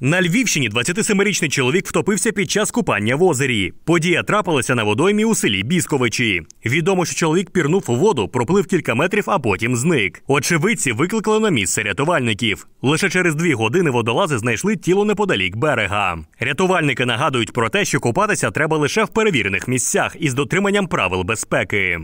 На Львівщині 27-річний чоловік втопився під час купання в озері. Подія трапилася на водоймі у селі Бісковичі. Відомо, що чоловік пірнув у воду, проплив кілька метрів, а потім зник. Очевидці викликали на місце рятувальників. Лише через дві години водолази знайшли тіло неподалік берега. Рятувальники нагадують про те, що купатися треба лише в перевірених місцях із дотриманням правил безпеки.